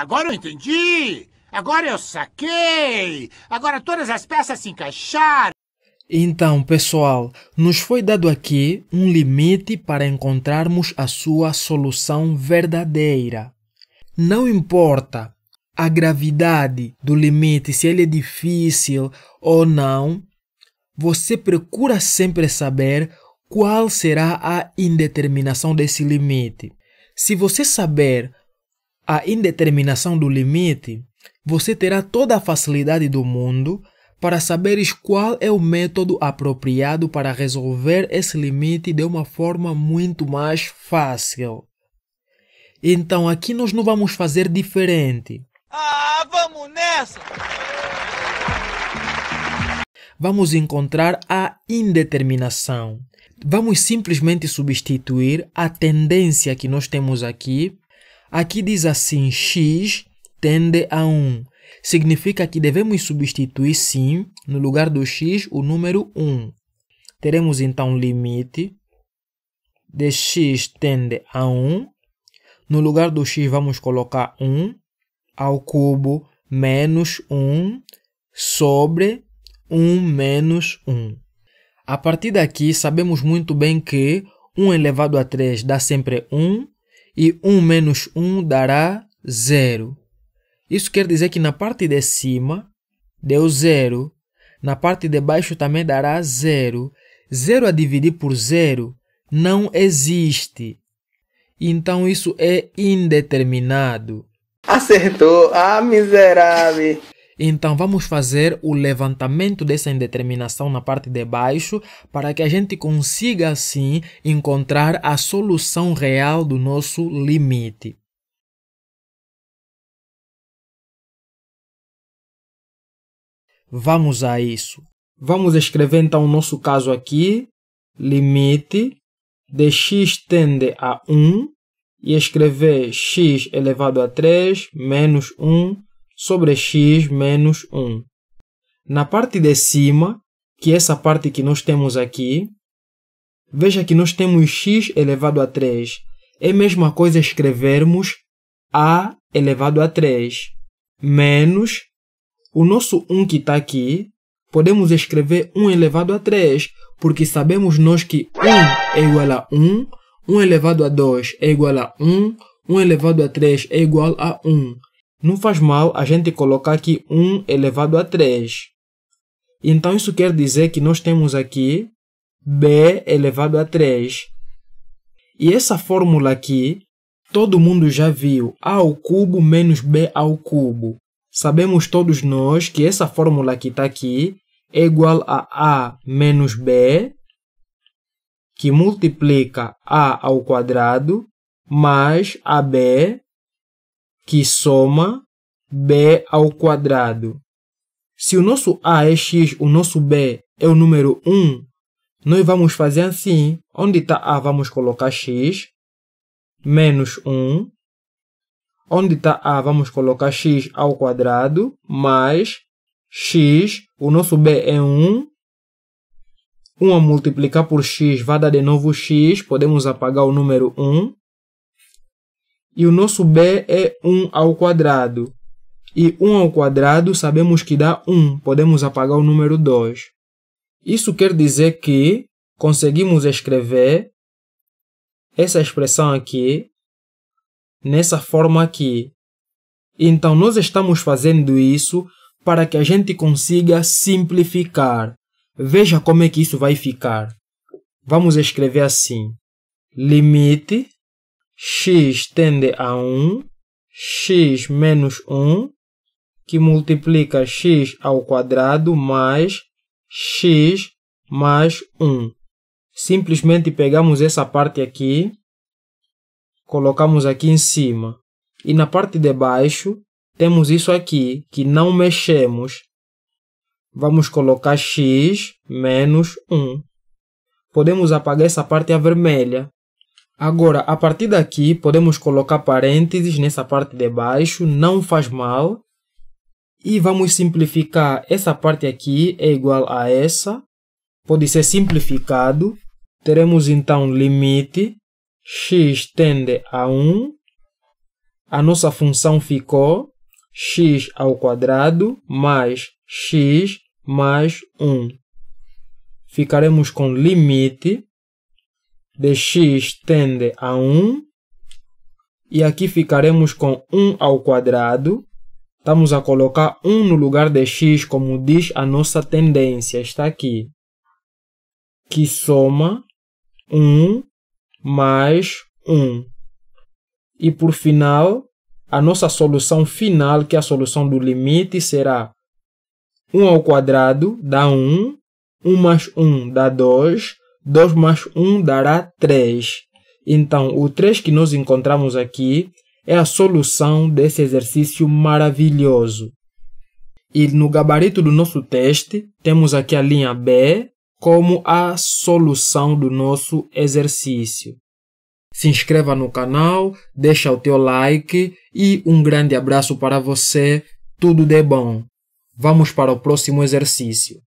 agora eu entendi! Agora eu saquei! Agora todas as peças se encaixaram! Então, pessoal, nos foi dado aqui um limite para encontrarmos a sua solução verdadeira. Não importa a gravidade do limite, se ele é difícil ou não, você procura sempre saber qual será a indeterminação desse limite. Se você saber a indeterminação do limite, você terá toda a facilidade do mundo para saberes qual é o método apropriado para resolver esse limite de uma forma muito mais fácil. Então aqui nós não vamos fazer diferente. Ah, vamos nessa! Vamos encontrar a indeterminação. Vamos simplesmente substituir a tendência que nós temos aqui Aqui diz assim: x tende a 1. Significa que devemos substituir sim, no lugar do x, o número 1. Teremos então o limite de x tende a 1. No lugar do x, vamos colocar 1 ao cubo menos 1 sobre 1 menos 1. A partir daqui, sabemos muito bem que 1 elevado a 3 dá sempre 1, e 1 menos 1 dará 0. Isso quer dizer que na parte de cima deu 0, na parte de baixo também dará 0. 0 a dividir por 0 não existe. Então isso é indeterminado. Acertou! Ah, miserável! Então vamos fazer o levantamento dessa indeterminação na parte de baixo para que a gente consiga assim encontrar a solução real do nosso limite. Vamos a isso. Vamos escrever então o nosso caso aqui, limite de x tende a 1 e escrever x elevado a 3 menos 1 sobre x menos 1. Na parte de cima, que é essa parte que nós temos aqui, veja que nós temos x elevado a 3. É a mesma coisa escrevermos a elevado a 3 menos o nosso 1 que está aqui, podemos escrever 1 elevado a 3, porque sabemos nós que 1 é igual a 1, 1 elevado a 2 é igual a 1, 1 elevado a 3 é igual a 1. Não faz mal a gente colocar aqui 1 elevado a 3. Então, isso quer dizer que nós temos aqui b elevado a 3. E essa fórmula aqui, todo mundo já viu, a ao cubo menos b ao cubo. Sabemos todos nós que essa fórmula que está aqui é igual a a menos b, que multiplica a ao quadrado, mais ab que soma b ao quadrado. Se o nosso a é x, o nosso b é o número 1, nós vamos fazer assim. Onde está a, vamos colocar x, menos 1. Onde está a, vamos colocar x ao quadrado, mais x, o nosso b é 1. 1 a multiplicar por x vai dar de novo x, podemos apagar o número 1 e o nosso b é 1 ao quadrado. E 1 ao quadrado sabemos que dá 1, podemos apagar o número 2. Isso quer dizer que conseguimos escrever essa expressão aqui nessa forma aqui. Então, nós estamos fazendo isso para que a gente consiga simplificar. Veja como é que isso vai ficar. Vamos escrever assim. Limite x tende a 1, x menos 1, que multiplica x ao quadrado mais x mais 1. Simplesmente pegamos essa parte aqui, colocamos aqui em cima. E na parte de baixo, temos isso aqui, que não mexemos. Vamos colocar x menos 1. Podemos apagar essa parte a vermelha, Agora, a partir daqui, podemos colocar parênteses nessa parte de baixo, não faz mal. E vamos simplificar. Essa parte aqui é igual a essa. Pode ser simplificado. Teremos então limite x tende a 1. A nossa função ficou x ao quadrado mais x mais 1. Ficaremos com limite dx tende a 1. E aqui ficaremos com 1 ao quadrado. Estamos a colocar 1 no lugar de x, como diz a nossa tendência. Está aqui. Que soma 1 mais 1. E por final, a nossa solução final, que é a solução do limite, será 1 ao quadrado dá 1, 1 mais 1 dá 2, 2 mais 1 dará 3. Então, o 3 que nós encontramos aqui é a solução desse exercício maravilhoso. E no gabarito do nosso teste, temos aqui a linha B como a solução do nosso exercício. Se inscreva no canal, deixa o teu like e um grande abraço para você. Tudo de bom. Vamos para o próximo exercício.